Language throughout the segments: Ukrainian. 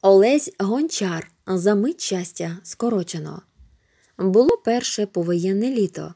Олесь Гончар за мить щастя скорочено. Було перше повоєнне літо.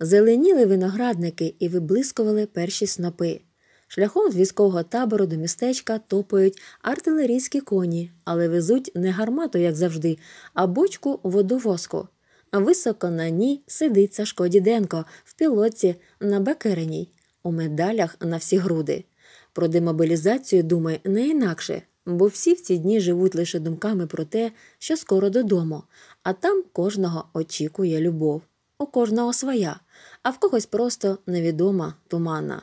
Зеленіли виноградники і виблискували перші снопи. Шляхом з військового табору до містечка топають артилерійські коні, але везуть не гармату, як завжди, а бочку водовозку. Високо на ній сидить Сашко Діденко в пілотці на бекереній, у медалях на всі груди. Про демобілізацію думає не інакше бо всі в ці дні живуть лише думками про те, що скоро додому, а там кожного очікує любов, у кожного своя, а в когось просто невідома тумана.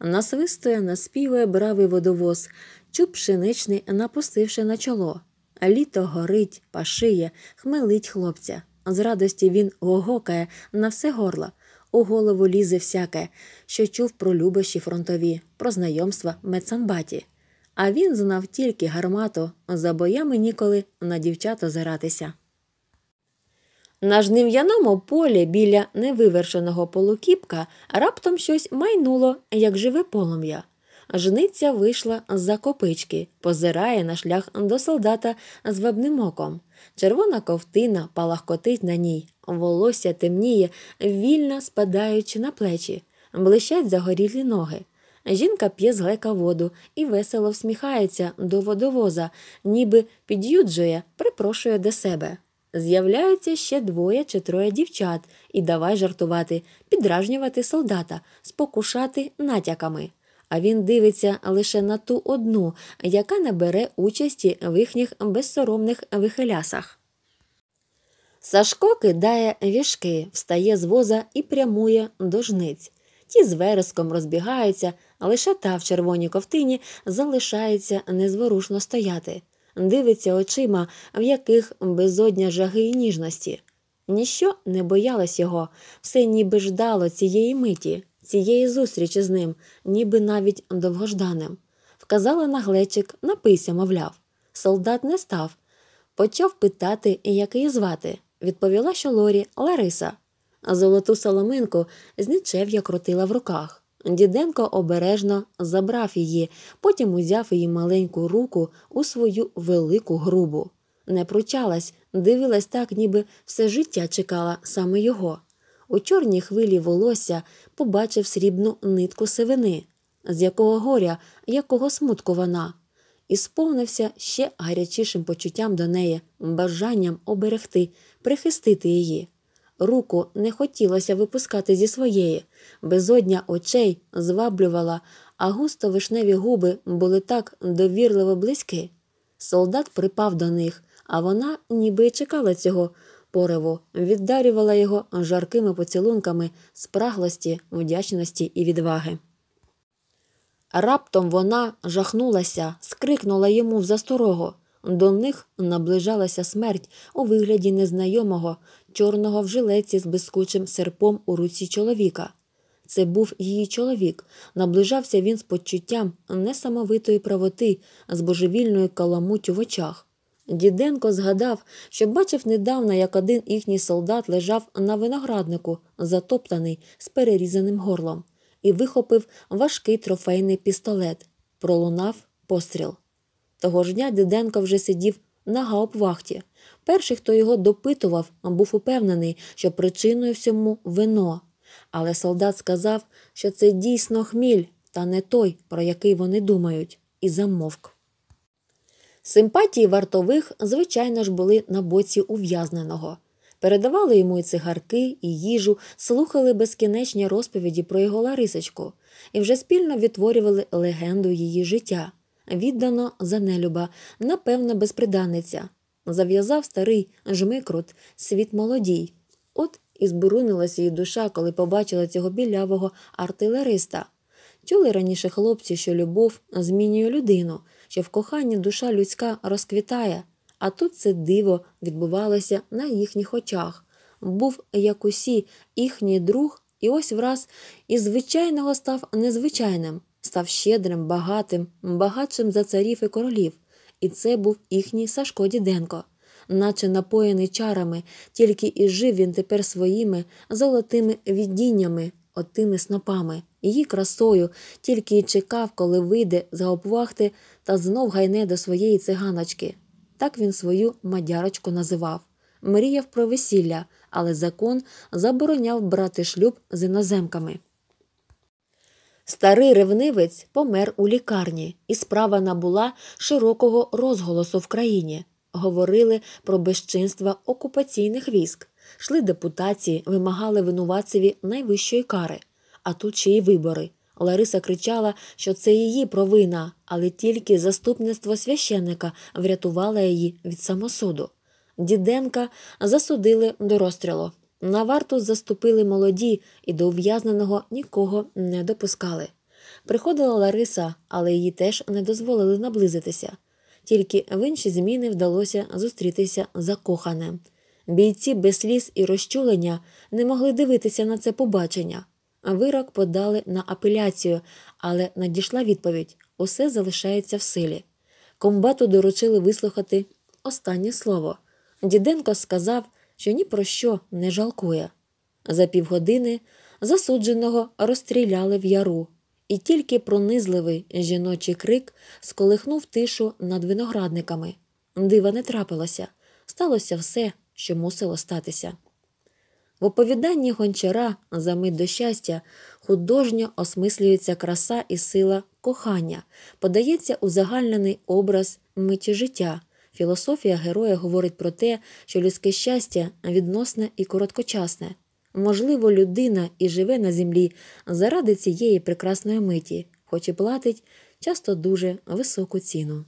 Насвистує, наспівує бравий водовоз, чуб пшеничний, напустивши на чоло. Літо горить, пашиє, хмелить хлопця. З радості він гогокає на все горло. У голову лізе всяке, що чув про любощі фронтові, про знайомства медсанбаті а він знав тільки гармату за боями ніколи на дівчата заратися. На жнив'яному полі біля невивершеного полукіпка раптом щось майнуло, як живе полум'я. Жниця вийшла з-за копички, позирає на шлях до солдата з вебним оком. Червона ковтина палахкотить на ній, волосся темніє, вільно спадаючи на плечі, блищать загорілі ноги. Жінка п'є з глека воду і весело всміхається до водовоза, ніби під'юджує, припрошує до себе. З'являються ще двоє чи троє дівчат і давай жартувати, підражнювати солдата, спокушати натяками. А він дивиться лише на ту одну, яка не бере участі в їхніх безсоромних вихилясах. Сашко кидає вішки, встає з воза і прямує до жниць ті з вереском розбігаються, а лише та в червоній ковтині залишається незворушно стояти, дивиться очима, в яких безодня жаги і ніжності. Ніщо не боялось його, все ніби ждало цієї миті, цієї зустрічі з ним, ніби навіть довгожданим. Вказала на глечик, напийся, мовляв. Солдат не став. Почав питати, як її звати. Відповіла, що Лорі Лариса а золоту соломинку з нічев'я крутила в руках. Діденко обережно забрав її, потім узяв її маленьку руку у свою велику грубу. Не пручалась, дивилась так, ніби все життя чекала саме його. У чорній хвилі волосся побачив срібну нитку сивини, з якого горя, якого смутку вона, і сповнився ще гарячішим почуттям до неї, бажанням оберегти, прихистити її руку не хотілося випускати зі своєї, безодня очей зваблювала, а густо вишневі губи були так довірливо близькі. Солдат припав до них, а вона ніби й чекала цього пориву, віддарювала його жаркими поцілунками спраглості, вдячності і відваги. Раптом вона жахнулася, скрикнула йому в засторогу. До них наближалася смерть у вигляді незнайомого, чорного в жилеці з безкучим серпом у руці чоловіка. Це був її чоловік. Наближався він з почуттям несамовитої правоти, з божевільною каламутю в очах. Діденко згадав, що бачив недавно, як один їхній солдат лежав на винограднику, затоптаний з перерізаним горлом, і вихопив важкий трофейний пістолет. Пролунав постріл. Того ж дня Диденко вже сидів на гаупвахті. Перший, хто його допитував, був упевнений, що причиною всьому вино. Але солдат сказав, що це дійсно хміль, та не той, про який вони думають, і замовк. Симпатії вартових, звичайно ж, були на боці ув'язненого. Передавали йому і цигарки, і їжу, слухали безкінечні розповіді про його Ларисочку і вже спільно відтворювали легенду її життя віддано за нелюба, напевно, безприданиця, Зав'язав старий жмикрут, світ молодій. От і збурунилася її душа, коли побачила цього білявого артилериста. Чули раніше хлопці, що любов змінює людину, що в коханні душа людська розквітає, а тут це диво відбувалося на їхніх очах. Був, як усі, їхній друг, і ось враз із звичайного став незвичайним став щедрим, багатим, багатшим за царів і королів, і це був їхній Сашко Діденко. Наче напоєний чарами, тільки і жив він тепер своїми золотими віддіннями, отими снопами, її красою, тільки й чекав, коли вийде з гаупвахти та знов гайне до своєї циганочки. Так він свою мадярочку називав. Мріяв про весілля, але закон забороняв брати шлюб з іноземками. Старий ревнивець помер у лікарні, і справа набула широкого розголосу в країні. Говорили про безчинства окупаційних військ, шли депутації, вимагали винуватцеві найвищої кари. А тут ще й вибори. Лариса кричала, що це її провина, але тільки заступництво священника врятувало її від самосуду. Діденка засудили до розстрілу. На варту заступили молоді і до ув'язненого нікого не допускали. Приходила Лариса, але її теж не дозволили наблизитися. Тільки в інші зміни вдалося зустрітися закоханим. Бійці без сліз і розчулення не могли дивитися на це побачення. Вирок подали на апеляцію, але надійшла відповідь усе залишається в силі. Комбату доручили вислухати останнє слово. Діденко сказав, що ні про що не жалкує. За півгодини засудженого розстріляли в яру, і тільки пронизливий жіночий крик сколихнув тишу над виноградниками. Дива не трапилося, сталося все, що мусило статися. В оповіданні гончара за мить до щастя художньо осмислюється краса і сила кохання, подається узагальнений образ миті життя. Філософія героя говорить про те, що людське щастя відносне і короткочасне. Можливо, людина і живе на землі заради цієї прекрасної миті, хоч і платить часто дуже високу ціну.